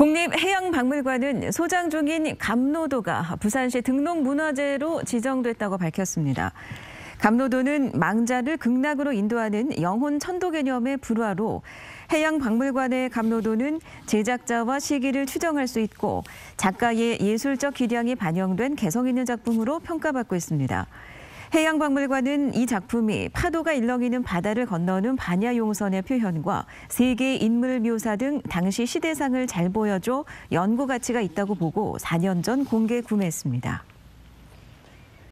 국립해양박물관은 소장 중인 감노도가 부산시 등록문화재로 지정됐다고 밝혔습니다. 감노도는 망자를 극락으로 인도하는 영혼 천도 개념의 불화로 해양박물관의 감노도는 제작자와 시기를 추정할 수 있고 작가의 예술적 기량이 반영된 개성 있는 작품으로 평가받고 있습니다. 해양박물관은 이 작품이 파도가 일렁이는 바다를 건너는 반야용선의 표현과 세계 인물 묘사 등 당시 시대상을 잘 보여줘 연구 가치가 있다고 보고 4년 전 공개 구매했습니다.